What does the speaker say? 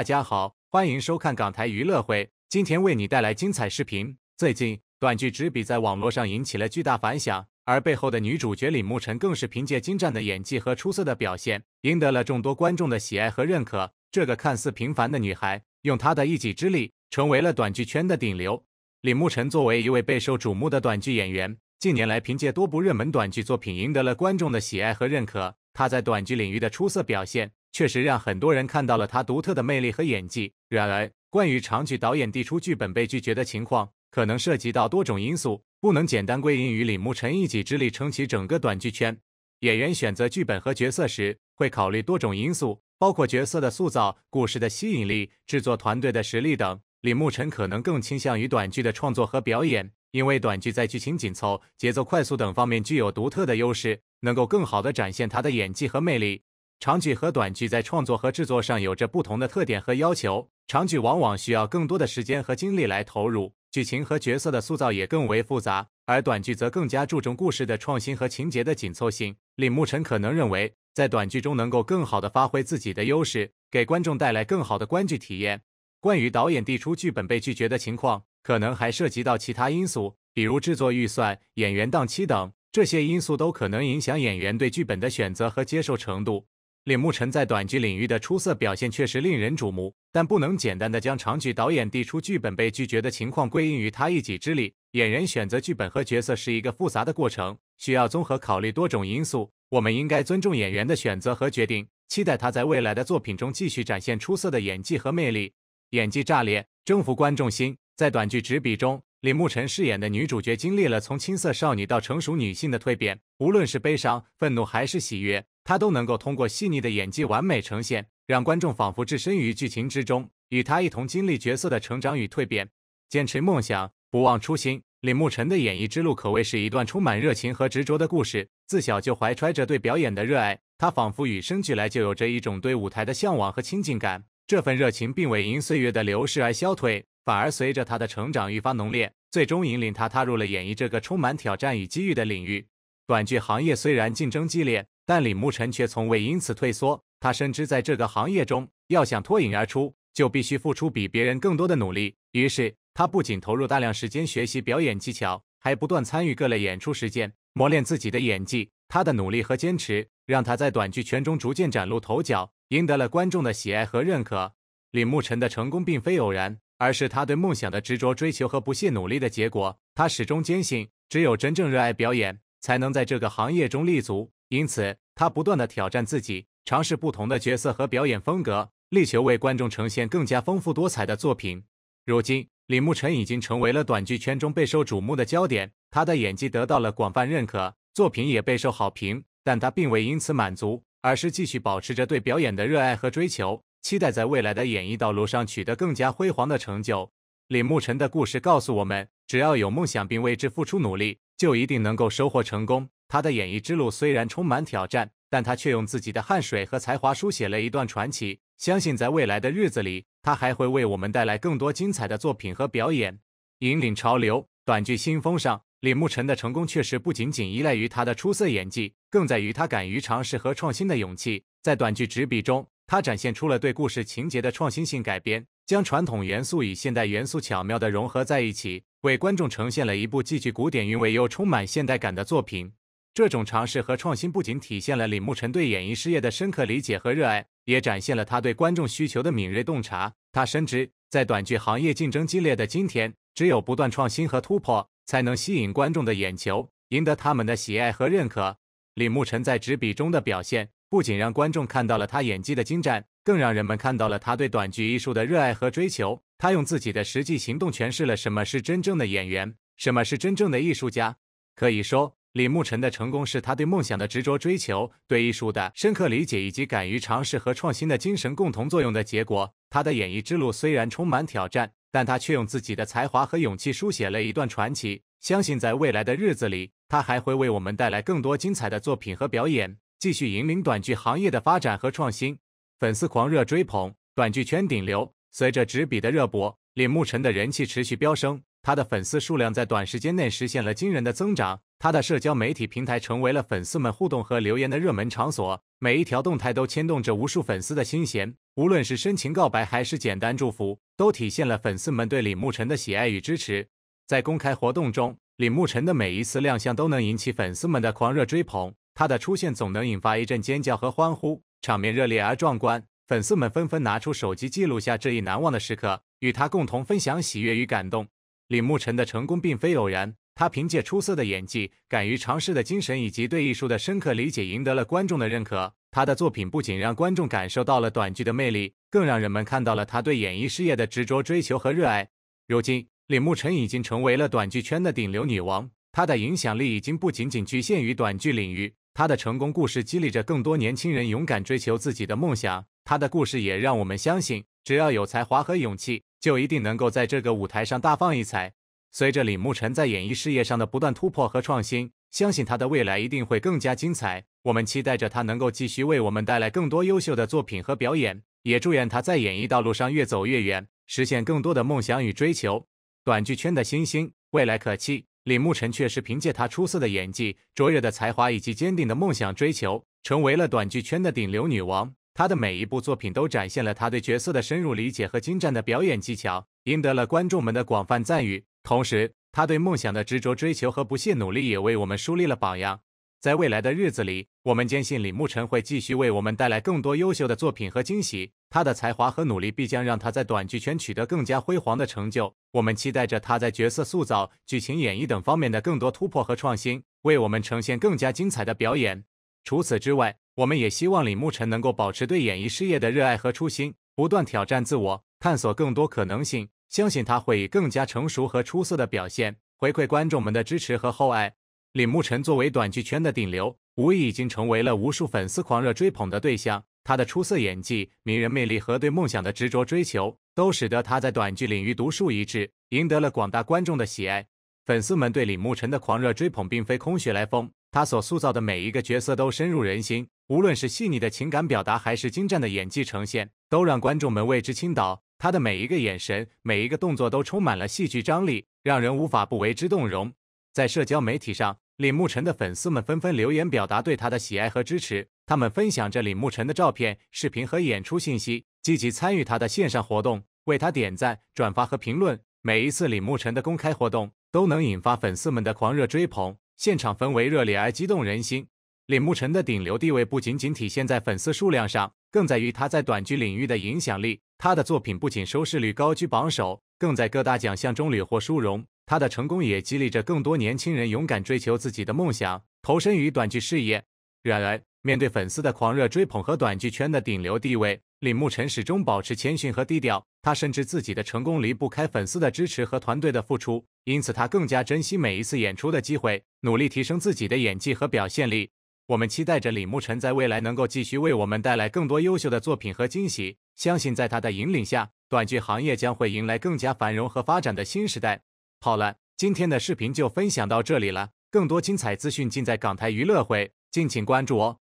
大家好，欢迎收看港台娱乐会，今天为你带来精彩视频。最近，短剧《执笔》在网络上引起了巨大反响，而背后的女主角李慕辰更是凭借精湛的演技和出色的表现，赢得了众多观众的喜爱和认可。这个看似平凡的女孩，用她的一己之力，成为了短剧圈的顶流。李慕辰作为一位备受瞩目的短剧演员，近年来凭借多部热门短剧作品赢得了观众的喜爱和认可。她在短剧领域的出色表现。确实让很多人看到了他独特的魅力和演技。然而，关于长剧导演递出剧本被拒绝的情况，可能涉及到多种因素，不能简单归因于李牧晨一己之力撑起整个短剧圈。演员选择剧本和角色时，会考虑多种因素，包括角色的塑造、故事的吸引力、制作团队的实力等。李牧辰可能更倾向于短剧的创作和表演，因为短剧在剧情紧凑、节奏快速等方面具有独特的优势，能够更好地展现他的演技和魅力。长剧和短剧在创作和制作上有着不同的特点和要求。长剧往往需要更多的时间和精力来投入，剧情和角色的塑造也更为复杂；而短剧则更加注重故事的创新和情节的紧凑性。李牧辰可能认为，在短剧中能够更好地发挥自己的优势，给观众带来更好的观剧体验。关于导演递出剧本被拒绝的情况，可能还涉及到其他因素，比如制作预算、演员档期等，这些因素都可能影响演员对剧本的选择和接受程度。李牧尘在短剧领域的出色表现确实令人瞩目，但不能简单地将长剧导演递出剧本被拒绝的情况归因于他一己之力。演员选择剧本和角色是一个复杂的过程，需要综合考虑多种因素。我们应该尊重演员的选择和决定，期待他在未来的作品中继续展现出色的演技和魅力。演技炸裂，征服观众心。在短剧《执笔》中，李牧尘饰演的女主角经历了从青涩少女到成熟女性的蜕变，无论是悲伤、愤怒还是喜悦。他都能够通过细腻的演技完美呈现，让观众仿佛置身于剧情之中，与他一同经历角色的成长与蜕变。坚持梦想，不忘初心，李慕尘的演艺之路可谓是一段充满热情和执着的故事。自小就怀揣着对表演的热爱，他仿佛与生俱来就有着一种对舞台的向往和亲近感。这份热情并未因岁月的流逝而消退，反而随着他的成长愈发浓烈，最终引领他踏入了演艺这个充满挑战与机遇的领域。短剧行业虽然竞争激烈，但李慕尘却从未因此退缩。他深知，在这个行业中，要想脱颖而出，就必须付出比别人更多的努力。于是，他不仅投入大量时间学习表演技巧，还不断参与各类演出实践，磨练自己的演技。他的努力和坚持，让他在短剧圈中逐渐崭露头角，赢得了观众的喜爱和认可。李慕尘的成功并非偶然，而是他对梦想的执着追求和不懈努力的结果。他始终坚信，只有真正热爱表演，才能在这个行业中立足。因此，他不断地挑战自己，尝试不同的角色和表演风格，力求为观众呈现更加丰富多彩的作品。如今，李慕辰已经成为了短剧圈中备受瞩目的焦点，他的演技得到了广泛认可，作品也备受好评。但他并未因此满足，而是继续保持着对表演的热爱和追求，期待在未来的演艺道路上取得更加辉煌的成就。李慕辰的故事告诉我们，只要有梦想，并为之付出努力。就一定能够收获成功。他的演艺之路虽然充满挑战，但他却用自己的汗水和才华书写了一段传奇。相信在未来的日子里，他还会为我们带来更多精彩的作品和表演，引领潮流。短剧新风上，李慕辰的成功确实不仅仅依赖于他的出色演技，更在于他敢于尝试和创新的勇气。在短剧执笔中，他展现出了对故事情节的创新性改编，将传统元素与现代元素巧妙地融合在一起。为观众呈现了一部既具古典韵味又充满现代感的作品。这种尝试和创新不仅体现了李慕辰对演艺事业的深刻理解和热爱，也展现了他对观众需求的敏锐洞察。他深知，在短剧行业竞争激烈的今天，只有不断创新和突破，才能吸引观众的眼球，赢得他们的喜爱和认可。李慕辰在纸笔中的表现，不仅让观众看到了他演技的精湛。更让人们看到了他对短剧艺术的热爱和追求。他用自己的实际行动诠释了什么是真正的演员，什么是真正的艺术家。可以说，李牧辰的成功是他对梦想的执着追求、对艺术的深刻理解以及敢于尝试和创新的精神共同作用的结果。他的演艺之路虽然充满挑战，但他却用自己的才华和勇气书写了一段传奇。相信在未来的日子里，他还会为我们带来更多精彩的作品和表演，继续引领短剧行业的发展和创新。粉丝狂热追捧，短剧圈顶流。随着《执笔》的热播，李牧辰的人气持续飙升，他的粉丝数量在短时间内实现了惊人的增长。他的社交媒体平台成为了粉丝们互动和留言的热门场所，每一条动态都牵动着无数粉丝的心弦。无论是深情告白，还是简单祝福，都体现了粉丝们对李牧辰的喜爱与支持。在公开活动中，李牧辰的每一次亮相都能引起粉丝们的狂热追捧，他的出现总能引发一阵尖叫和欢呼。场面热烈而壮观，粉丝们纷纷拿出手机记录下这一难忘的时刻，与他共同分享喜悦与感动。李牧尘的成功并非偶然，他凭借出色的演技、敢于尝试的精神以及对艺术的深刻理解，赢得了观众的认可。他的作品不仅让观众感受到了短剧的魅力，更让人们看到了他对演艺事业的执着追求和热爱。如今，李牧尘已经成为了短剧圈的顶流女王，她的影响力已经不仅仅局限于短剧领域。他的成功故事激励着更多年轻人勇敢追求自己的梦想。他的故事也让我们相信，只要有才华和勇气，就一定能够在这个舞台上大放异彩。随着李慕辰在演艺事业上的不断突破和创新，相信他的未来一定会更加精彩。我们期待着他能够继续为我们带来更多优秀的作品和表演，也祝愿他在演艺道路上越走越远，实现更多的梦想与追求。短剧圈的新星，未来可期。李牧晨却是凭借他出色的演技、卓越的才华以及坚定的梦想追求，成为了短剧圈的顶流女王。她的每一部作品都展现了她对角色的深入理解和精湛的表演技巧，赢得了观众们的广泛赞誉。同时，她对梦想的执着追求和不懈努力，也为我们树立了榜样。在未来的日子里，我们坚信李牧辰会继续为我们带来更多优秀的作品和惊喜。他的才华和努力必将让他在短剧圈取得更加辉煌的成就。我们期待着他在角色塑造、剧情演绎等方面的更多突破和创新，为我们呈现更加精彩的表演。除此之外，我们也希望李牧辰能够保持对演艺事业的热爱和初心，不断挑战自我，探索更多可能性。相信他会以更加成熟和出色的表现回馈观众们的支持和厚爱。李牧晨作为短剧圈的顶流，无疑已经成为了无数粉丝狂热追捧的对象。他的出色演技、迷人魅力和对梦想的执着追求，都使得他在短剧领域独树一帜，赢得了广大观众的喜爱。粉丝们对李牧晨的狂热追捧并非空穴来风，他所塑造的每一个角色都深入人心。无论是细腻的情感表达，还是精湛的演技呈现，都让观众们为之倾倒。他的每一个眼神、每一个动作都充满了戏剧张力，让人无法不为之动容。在社交媒体上，李牧晨的粉丝们纷纷留言表达对他的喜爱和支持。他们分享着李牧晨的照片、视频和演出信息，积极参与他的线上活动，为他点赞、转发和评论。每一次李牧晨的公开活动都能引发粉丝们的狂热追捧，现场氛围热烈而激动人心。李牧晨的顶流地位不仅仅体现在粉丝数量上，更在于他在短剧领域的影响力。他的作品不仅收视率高居榜首，更在各大奖项中屡获殊荣。他的成功也激励着更多年轻人勇敢追求自己的梦想，投身于短剧事业。然而，面对粉丝的狂热追捧和短剧圈的顶流地位，李牧辰始终保持谦逊和低调。他深知自己的成功离不开粉丝的支持和团队的付出，因此他更加珍惜每一次演出的机会，努力提升自己的演技和表现力。我们期待着李牧辰在未来能够继续为我们带来更多优秀的作品和惊喜。相信在他的引领下，短剧行业将会迎来更加繁荣和发展的新时代。好了，今天的视频就分享到这里了。更多精彩资讯尽在港台娱乐会，敬请关注哦。